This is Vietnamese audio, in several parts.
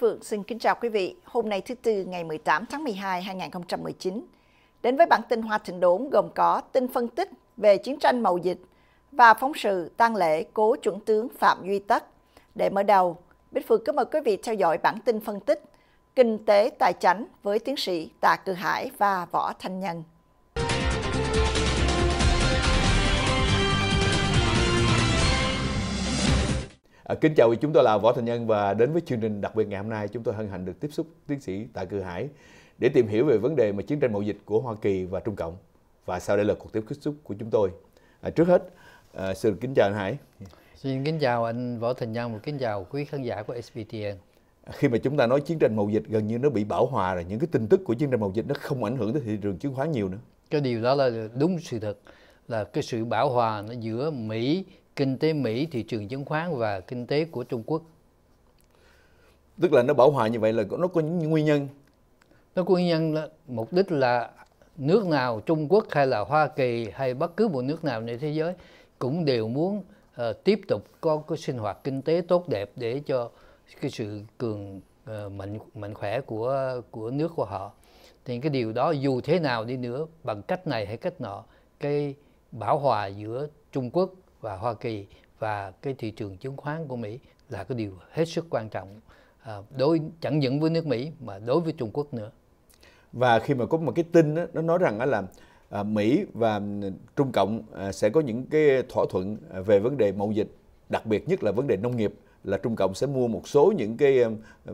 Phượng xin kính chào quý vị. Hôm nay thứ Tư ngày 18 tháng 12, 2019. Đến với bản tin Hoa Thịnh Đốn gồm có tin phân tích về chiến tranh mậu dịch và phóng sự tang lễ cố chuẩn tướng Phạm Duy Tắc. Để mở đầu, Bích Phượng kính mời quý vị theo dõi bản tin phân tích Kinh tế tài chánh với tiến sĩ Tạ Cư Hải và Võ Thanh Nhân. À, kính chào chúng tôi là Võ Thành Nhân và đến với chương trình đặc biệt ngày hôm nay chúng tôi hân hạnh được tiếp xúc tiến sĩ Tạ Cư Hải để tìm hiểu về vấn đề mà chiến tranh mậu dịch của Hoa Kỳ và Trung Cộng. Và sau đây là cuộc tiếp xúc của chúng tôi. À, trước hết, à, xin kính chào anh Hải. Xin kính chào anh Võ Thành Nhân và kính chào quý khán giả của SPTN. À, khi mà chúng ta nói chiến tranh mậu dịch gần như nó bị bảo hòa rồi, những cái tin tức của chiến tranh mậu dịch nó không ảnh hưởng tới thị trường chứng khoán nhiều nữa. Cái điều đó là đúng sự thật là cái sự bảo hòa nó giữa Mỹ kinh tế Mỹ, thị trường chứng khoán và kinh tế của Trung Quốc. Tức là nó bảo hòa như vậy là nó có những nguyên nhân. Nó có nguyên nhân là mục đích là nước nào Trung Quốc hay là Hoa Kỳ hay bất cứ một nước nào trên thế giới cũng đều muốn uh, tiếp tục có cái sinh hoạt kinh tế tốt đẹp để cho cái sự cường uh, mạnh mạnh khỏe của của nước của họ thì cái điều đó dù thế nào đi nữa bằng cách này hay cách nọ cái bảo hòa giữa Trung Quốc và Hoa Kỳ và cái thị trường chứng khoán của Mỹ là cái điều hết sức quan trọng à, đối chẳng những với nước Mỹ mà đối với Trung Quốc nữa. Và khi mà có một cái tin đó, nó nói rằng đó là à, Mỹ và Trung Cộng à, sẽ có những cái thỏa thuận à, về vấn đề mậu dịch, đặc biệt nhất là vấn đề nông nghiệp là Trung Cộng sẽ mua một số những cái à, à,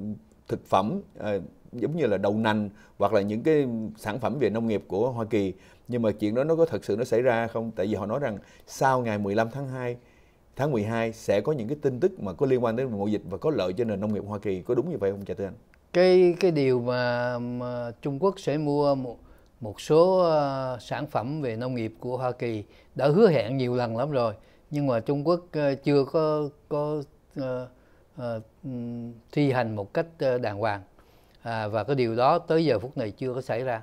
thực phẩm à, giống như là đầu nành hoặc là những cái sản phẩm về nông nghiệp của Hoa Kỳ nhưng mà chuyện đó nó có thật sự nó xảy ra không tại vì họ nói rằng sau ngày 15 tháng 2 tháng 12 sẽ có những cái tin tức mà có liên quan đến mùa dịch và có lợi cho nền nông nghiệp Hoa Kỳ có đúng như vậy không cha tư anh cái cái điều mà, mà Trung Quốc sẽ mua một một số uh, sản phẩm về nông nghiệp của Hoa Kỳ đã hứa hẹn nhiều lần lắm rồi nhưng mà Trung Quốc uh, chưa có có uh, uh, thi hành một cách uh, đàng hoàng à, và cái điều đó tới giờ phút này chưa có xảy ra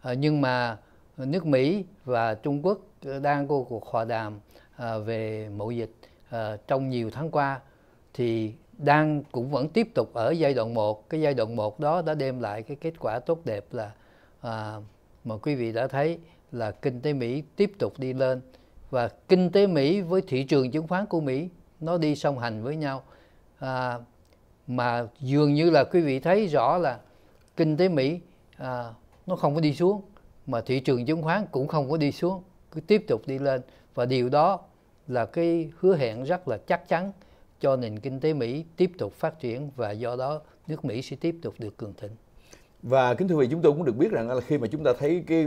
à, nhưng mà nước Mỹ và Trung Quốc đang có cuộc hòa đàm à, về mậu dịch à, trong nhiều tháng qua thì đang cũng vẫn tiếp tục ở giai đoạn 1. Cái giai đoạn 1 đó đã đem lại cái kết quả tốt đẹp là à, mà quý vị đã thấy là kinh tế Mỹ tiếp tục đi lên và kinh tế Mỹ với thị trường chứng khoán của Mỹ nó đi song hành với nhau. À, mà dường như là quý vị thấy rõ là kinh tế Mỹ à, nó không có đi xuống mà thị trường chứng khoán cũng không có đi xuống cứ tiếp tục đi lên và điều đó là cái hứa hẹn rất là chắc chắn cho nền kinh tế Mỹ tiếp tục phát triển và do đó nước Mỹ sẽ tiếp tục được cường thịnh. Và kính thưa quý vị, chúng tôi cũng được biết rằng là khi mà chúng ta thấy cái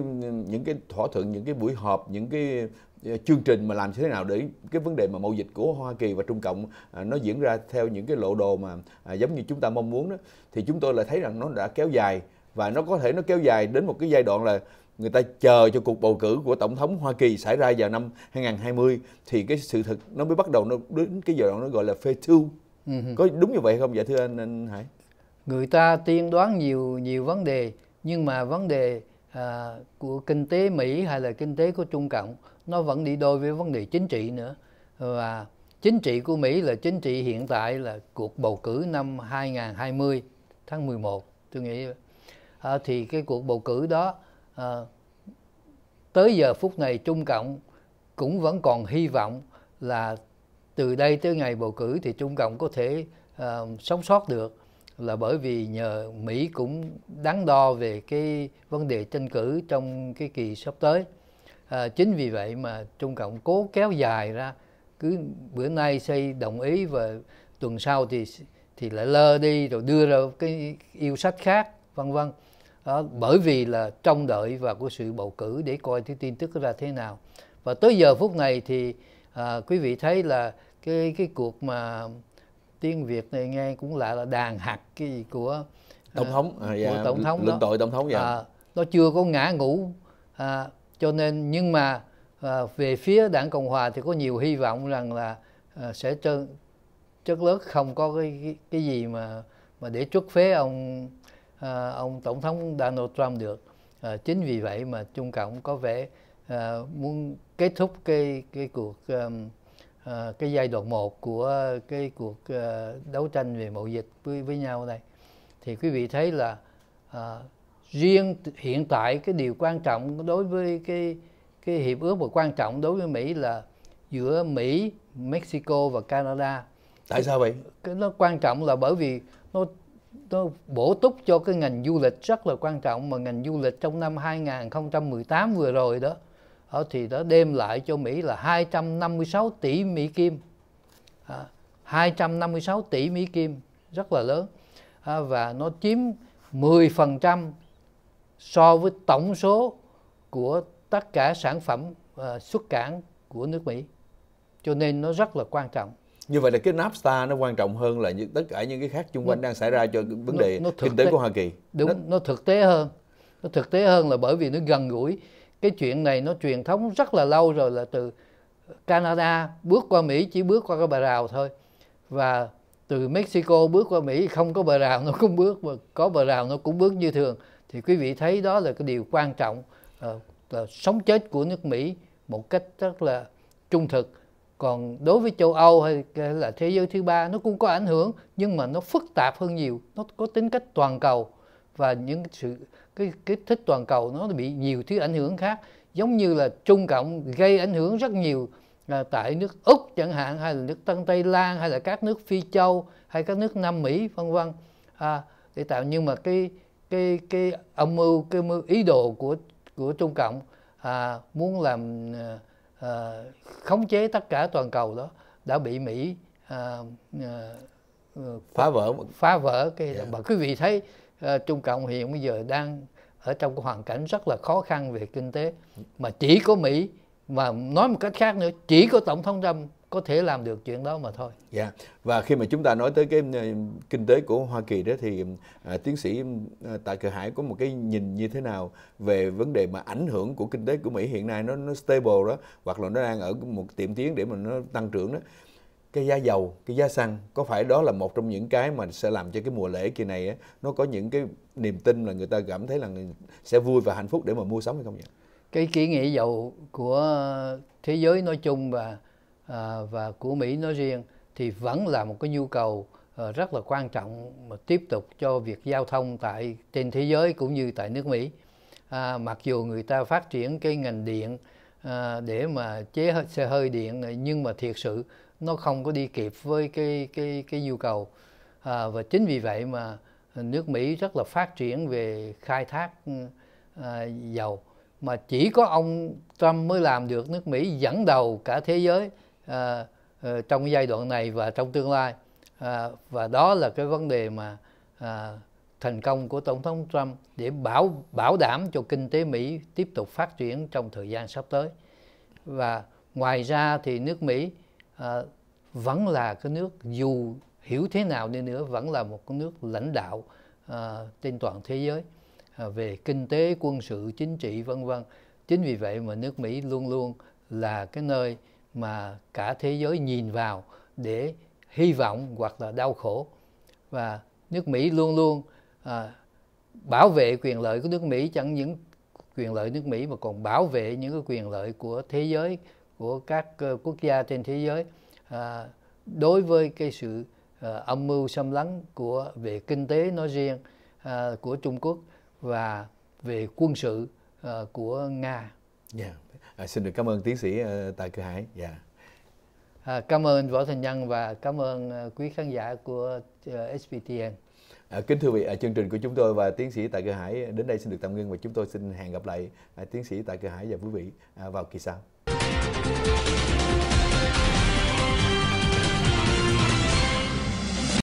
những cái thỏa thuận, những cái buổi họp, những cái ờ, chương trình mà làm thế nào để cái vấn đề mà mậu dịch của Hoa Kỳ và Trung Cộng à, nó diễn ra theo những cái lộ đồ mà à, giống như chúng ta mong muốn đó thì chúng tôi lại thấy rằng nó đã kéo dài và nó có thể nó kéo dài đến một cái giai đoạn là người ta chờ cho cuộc bầu cử của tổng thống Hoa Kỳ xảy ra vào năm 2020 thì cái sự thực nó mới bắt đầu nó đến cái giai đoạn nó gọi là phase 2. Ừ. Có đúng như vậy không vậy dạ thưa anh, anh Hải? Người ta tiên đoán nhiều nhiều vấn đề nhưng mà vấn đề à, của kinh tế Mỹ hay là kinh tế của Trung Cộng nó vẫn đi đôi với vấn đề chính trị nữa. Và chính trị của Mỹ là chính trị hiện tại là cuộc bầu cử năm 2020 tháng 11 tôi nghĩ à, thì cái cuộc bầu cử đó à, tới giờ phút này Trung Cộng cũng vẫn còn hy vọng là từ đây tới ngày bầu cử thì Trung Cộng có thể à, sống sót được là bởi vì nhờ Mỹ cũng đáng đo về cái vấn đề tranh cử trong cái kỳ sắp tới. À, chính vì vậy mà Trung Cộng cố kéo dài ra cứ bữa nay xây đồng ý và tuần sau thì thì lại lơ đi rồi đưa ra cái yêu sách khác vân vân đó, bởi vì là trông đợi vào của sự bầu cử để coi cái tin tức ra thế nào và tới giờ phút này thì à, quý vị thấy là cái cái cuộc mà tiếng Việt này nghe cũng lạ là đàn hạt cái gì của à, tổng thống à, dạ, của tổng thống đó. tội tổng thống dạ. à, nó chưa có ngã ngủ à, cho nên nhưng mà à, về phía đảng cộng hòa thì có nhiều hy vọng rằng là à, sẽ chất lớt không có cái, cái cái gì mà mà để trút phế ông Ờ, ông tổng thống Donald Trump được à, chính vì vậy mà Trung Cộng có vẻ à, muốn kết thúc cái cái cuộc à, cái giai đoạn 1 của cái cuộc à, đấu tranh về mậu dịch với với nhau đây thì quý vị thấy là à, riêng hiện tại cái điều quan trọng đối với cái cái hiệp ước mà quan trọng đối với Mỹ là giữa Mỹ, Mexico và Canada. Tại sao vậy? Cái nó quan trọng là bởi vì nó tôi bổ túc cho cái ngành du lịch rất là quan trọng mà ngành du lịch trong năm 2018 vừa rồi đó ờ, thì đã đem lại cho Mỹ là 256 tỷ Mỹ Kim à, 256 tỷ Mỹ Kim rất là lớn à, và nó chiếm 10% so với tổng số của tất cả sản phẩm à, xuất cảng của nước Mỹ cho nên nó rất là quan trọng như vậy là cái NAFTA nó quan trọng hơn là những tất cả những cái khác xung quanh đang xảy ra cho vấn đề nó, nó kinh tế của Hoa Kỳ. Đúng, nó, nó thực tế hơn. Nó thực tế hơn là bởi vì nó gần gũi. Cái chuyện này nó truyền thống rất là lâu rồi là từ Canada bước qua Mỹ chỉ bước qua cái bờ rào thôi. Và từ Mexico bước qua Mỹ không có bờ rào nó cũng bước mà có bờ rào nó cũng bước như thường. Thì quý vị thấy đó là cái điều quan trọng là, ờ, là sống chết của nước Mỹ một cách rất là trung thực còn đối với châu âu hay là thế giới thứ ba nó cũng có ảnh hưởng nhưng mà nó phức tạp hơn nhiều nó có tính cách toàn cầu và những sự cái kích thích toàn cầu nó bị nhiều thứ ảnh hưởng khác giống như là trung cộng gây ảnh hưởng rất nhiều là tại nước úc chẳng hạn hay là nước tân tây lan hay là các nước phi châu hay các nước nam mỹ vân vân à, để tạo nhưng mà cái cái cái âm mưu cái mưu ý đồ của của trung cộng à, muốn làm à, Ờ, khống chế tất cả toàn cầu đó đã bị Mỹ à, à, phá vỡ phá vỡ cái yeah. Dạ. mà quý vị thấy à, Trung Cộng hiện bây giờ đang ở trong cái hoàn cảnh rất là khó khăn về kinh tế mà chỉ có Mỹ mà nói một cách khác nữa chỉ có tổng thống Trump có thể làm được chuyện đó mà thôi. Dạ. Yeah. Và khi mà chúng ta nói tới cái ờ, kinh tế của Hoa Kỳ đó thì à, tiến sĩ à, Tạ Cờ Hải có một cái nhìn như thế nào về vấn đề mà ảnh hưởng của kinh tế của Mỹ hiện nay nó nó stable đó hoặc là nó đang ở một tiệm tiến để mà nó tăng trưởng đó cái giá dầu, cái giá xăng có phải đó là một trong những cái mà sẽ làm cho cái mùa lễ kỳ này ấy, nó có những cái niềm tin là người ta cảm thấy là sẽ vui và hạnh phúc để mà mua sắm hay không vậy? Cái kỹ nghệ dầu của thế giới nói chung và À, và của Mỹ nói riêng thì vẫn là một cái nhu cầu ờ, rất là quan trọng mà tiếp tục cho việc giao thông tại trên thế giới cũng như tại nước Mỹ. À, mặc dù người ta phát triển cái ngành điện à, để mà chế xe hơi điện nhưng mà thiệt sự nó không có đi kịp với cái cái cái nhu cầu à, và chính vì vậy mà nước Mỹ rất là phát triển về khai thác ừ, à, dầu mà chỉ có ông Trump mới làm được nước Mỹ dẫn đầu cả thế giới à, trong giai đoạn này và trong tương lai à, và đó là cái vấn đề mà à, thành công của tổng thống Trump để bảo bảo đảm cho kinh tế Mỹ tiếp tục phát triển trong thời gian sắp tới và ngoài ra thì nước Mỹ à, vẫn là cái nước dù hiểu thế nào đi nữa vẫn là một cái nước lãnh đạo à, trên toàn thế giới à, về kinh tế quân sự chính trị vân vân chính vì vậy mà nước Mỹ luôn luôn là cái nơi mà cả thế giới nhìn vào để hy vọng hoặc là đau khổ và nước Mỹ luôn luôn à, bảo vệ quyền lợi của nước Mỹ chẳng những quyền lợi nước Mỹ mà còn bảo vệ những cái quyền lợi của thế giới của các ờ, quốc gia trên thế giới à, đối với cái sự uh, âm mưu xâm lấn của về kinh tế nói riêng uh, của Trung Quốc và về quân sự uh, của Nga. Yeah. Dạ à, xin được cảm ơn tiến sĩ ờ, Tạ Cư Hải dạ yeah. à, cảm ơn võ thành nhân và cảm ơn ờ, quý khán giả của uh, ờ, SPTN À, kính thưa vị, à, chương trình của chúng tôi và tiến sĩ Tạ Cơ Hải đến đây xin được tạm ngưng và chúng tôi xin hẹn gặp lại à, tiến sĩ Tạ Cơ Hải và quý vị à, vào kỳ sau.